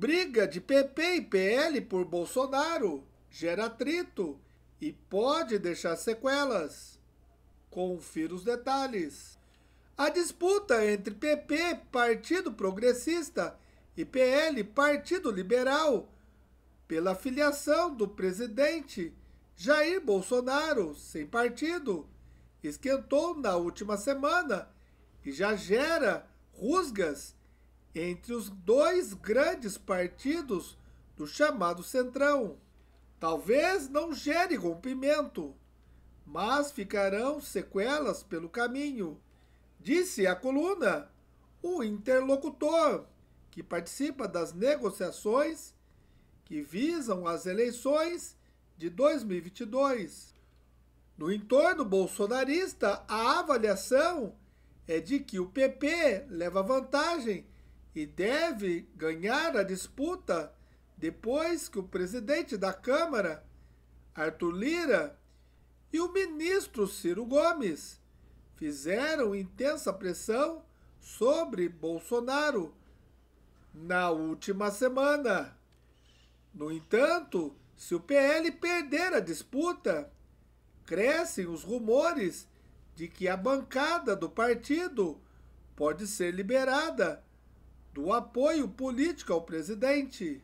Briga de PP e PL por Bolsonaro gera atrito e pode deixar sequelas. Confira os detalhes. A disputa entre PP, Partido Progressista, e PL, Partido Liberal, pela filiação do presidente Jair Bolsonaro, sem partido, esquentou na última semana e já gera rusgas entre os dois grandes partidos do chamado Centrão. Talvez não gere rompimento, mas ficarão sequelas pelo caminho, disse a coluna, o interlocutor que participa das negociações que visam as eleições de 2022. No entorno bolsonarista, a avaliação é de que o PP leva vantagem e deve ganhar a disputa depois que o presidente da Câmara, Arthur Lira, e o ministro Ciro Gomes fizeram intensa pressão sobre Bolsonaro na última semana. No entanto, se o PL perder a disputa, crescem os rumores de que a bancada do partido pode ser liberada do apoio político ao presidente.